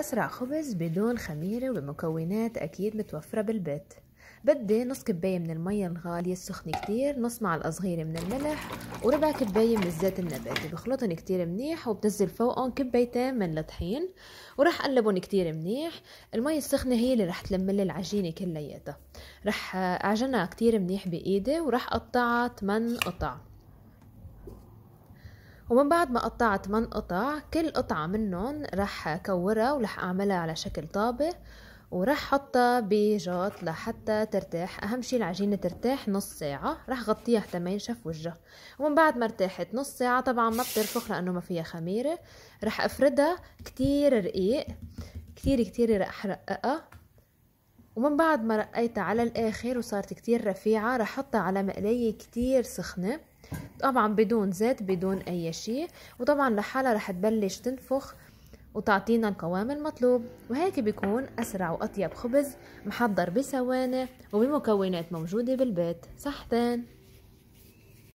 أسرع خبز بدون خميرة ومكونات أكيد متوفرة بالبيت بدي نص كباية من المية الغالية السخنة كتير نص معلقة صغيرة من الملح وربع كباية من الزيت النباتي بخلطهم كتير منيح وبنزل فوقهم كبايتين من الطحين ورح قلبهم كتير منيح المية السخنة هي اللي رح تلملي العجينة كلياتها رح أعجنها كتير منيح بإيدي ورح أقطعها 8 قطع ومن بعد ما قطعت 8 قطع كل قطعة منهم رح كورها ورح أعملها على شكل طابة ورح حطها بجاط لحتى ترتاح اهم شي العجينه ترتاح نص ساعه رح غطيها حتى ما ينشف وجهها ومن بعد ما ارتاحت نص ساعه طبعا ما بترفخ لانه ما فيها خميره رح افردها كتير رقيق كتير كتير رح أحرقها ومن بعد ما رقيتها على الاخر وصارت كتير رفيعة رح حطها على مقلاية كتير سخنة طبعا بدون زيت بدون اي شيء وطبعا لحالها رح تبلش تنفخ وتعطينا القوام المطلوب وهيك بيكون أسرع وأطيب خبز محضر بثواني وبمكونات موجودة بالبيت صحتين